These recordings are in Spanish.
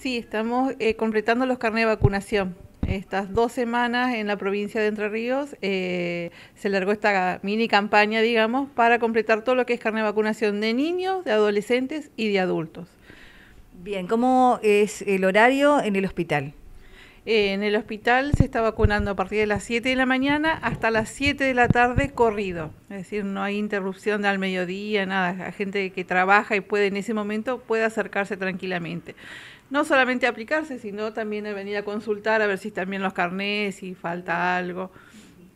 Sí, estamos eh, completando los carnes de vacunación. Estas dos semanas en la provincia de Entre Ríos eh, se largó esta mini campaña, digamos, para completar todo lo que es carne de vacunación de niños, de adolescentes y de adultos. Bien, ¿cómo es el horario en el hospital? Eh, en el hospital se está vacunando a partir de las 7 de la mañana hasta las 7 de la tarde corrido. Es decir, no hay interrupción al mediodía, nada. La gente que trabaja y puede en ese momento puede acercarse tranquilamente. No solamente aplicarse, sino también venir a consultar a ver si también los carnés, si falta algo.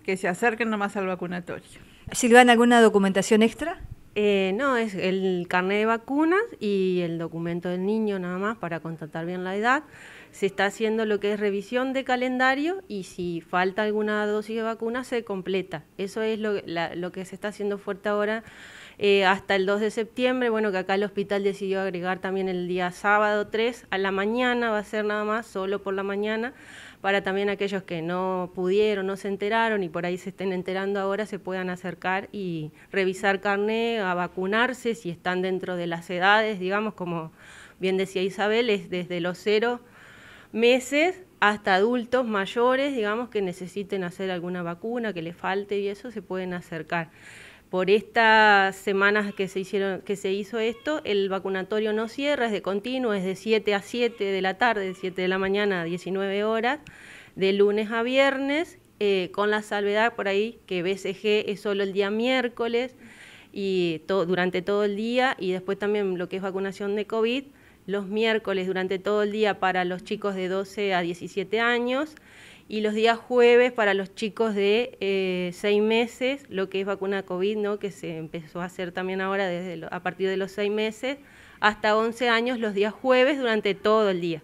Que se acerquen nomás al vacunatorio. Silvana, ¿alguna documentación extra? Eh, no, es el carnet de vacunas y el documento del niño nada más para contratar bien la edad. Se está haciendo lo que es revisión de calendario y si falta alguna dosis de vacuna se completa. Eso es lo que se está haciendo fuerte ahora eh, hasta el 2 de septiembre. Bueno, que acá el hospital decidió agregar también el día sábado 3 a la mañana, va a ser nada más, solo por la mañana, para también aquellos que no pudieron, no se enteraron y por ahí se estén enterando ahora, se puedan acercar y revisar carné, a vacunarse si están dentro de las edades, digamos, como bien decía Isabel, es desde los cero meses hasta adultos mayores, digamos, que necesiten hacer alguna vacuna, que les falte y eso, se pueden acercar por estas semanas que se, hicieron, que se hizo esto, el vacunatorio no cierra, es de continuo, es de 7 a 7 de la tarde, de 7 de la mañana a 19 horas, de lunes a viernes, eh, con la salvedad por ahí que BCG es solo el día miércoles y durante todo el día, y después también lo que es vacunación de COVID, los miércoles durante todo el día para los chicos de 12 a 17 años y los días jueves para los chicos de eh, seis meses, lo que es vacuna COVID, ¿no? que se empezó a hacer también ahora desde a partir de los seis meses, hasta 11 años los días jueves durante todo el día.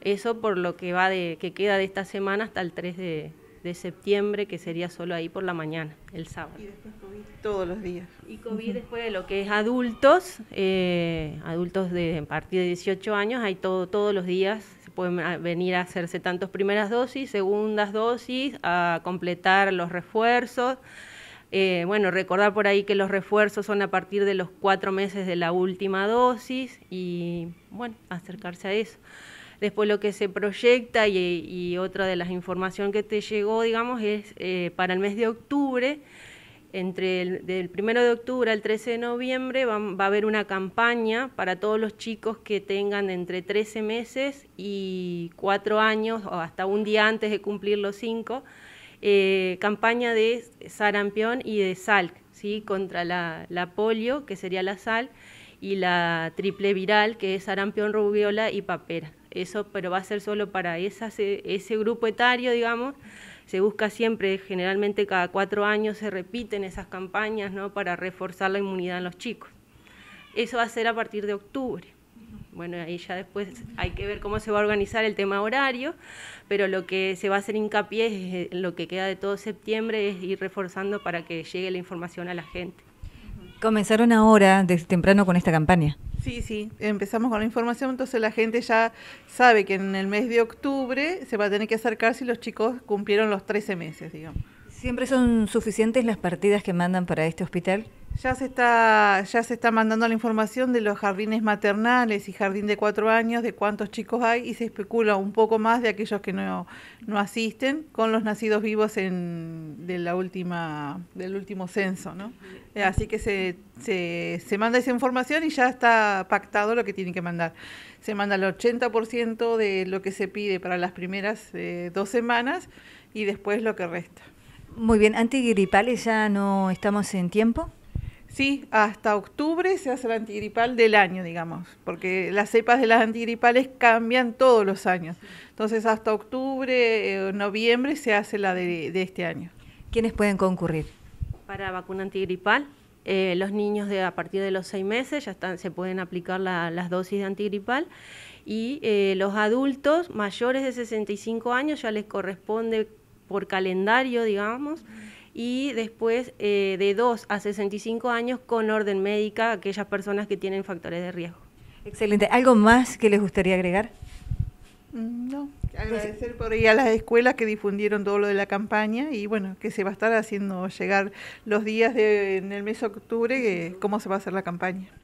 Eso por lo que, va de, que queda de esta semana hasta el 3 de, de septiembre, que sería solo ahí por la mañana, el sábado. Y después COVID todos los días. Y COVID después de lo que es adultos, eh, adultos de a partir de 18 años, hay todo, todos los días pueden ah, venir a hacerse tantos primeras dosis, segundas dosis, a completar los refuerzos. Eh, bueno, recordar por ahí que los refuerzos son a partir de los cuatro meses de la última dosis y, bueno, acercarse a eso. Después lo que se proyecta y, otra de las informaciones que te llegó, digamos, es eh, para el mes de octubre entre el del 1 de octubre al 13 de noviembre va, a haber una campaña para todos los chicos que tengan entre 13 meses y 4 años o hasta un día antes de cumplir los 5, eh, campaña de sarampión y de sal, ¿sí? contra la, polio, que sería la SAL, y la triple viral, que es sarampión, rubiola y papera. Eso, pero va a ser solo para eh, ese grupo etario, digamos se busca siempre, generalmente cada cuatro años se repiten esas campañas ¿no? para reforzar la inmunidad en los chicos. Eso va a ser a partir de octubre. Bueno, ahí ya después hay que ver cómo se va a organizar el tema horario, pero lo que se va a hacer hincapié es lo que queda de todo septiembre es ir reforzando para que llegue la información a la gente. Comenzaron ahora, desde temprano, con esta campaña. Sí, sí, empezamos con la información, entonces la gente ya sabe que en el mes de octubre se va a tener que acercar si los chicos cumplieron los 13 meses, digamos. ¿Siempre son suficientes las partidas que mandan para este hospital? Ya se, está, ya se está mandando la información de los jardines maternales y jardín de cuatro años, de cuántos chicos hay, y se especula un poco más de aquellos que no, no asisten con los nacidos vivos en, de la última, del último censo. ¿no? Eh, así que se, se, manda esa información y ya está pactado lo que tienen que mandar. Se manda el 80% de lo que se pide para las primeras eh, dos semanas y después lo que resta. Muy bien, antigripales ya no estamos en tiempo. Sí, hasta octubre se hace la antigripal del año, digamos, porque las cepas de las antigripales cambian todos los años. Entonces, hasta octubre, o eh, noviembre se hace la de, este año. ¿Quiénes pueden concurrir? Para vacuna antigripal, eh, los niños de a partir de los seis meses ya están, se pueden aplicar las dosis de antigripal y eh, los adultos mayores de 65 años ya les corresponde por calendario, digamos y después eh, de 2 a 65 años con orden médica aquellas personas que tienen factores de riesgo. Excelente. ¿Algo más que les gustaría agregar? Mm, no, pues, agradecer por ahí a las escuelas que difundieron todo lo de la campaña y bueno, que se va a estar haciendo llegar los días de, en el mes de octubre, eh, cómo se va a hacer la campaña.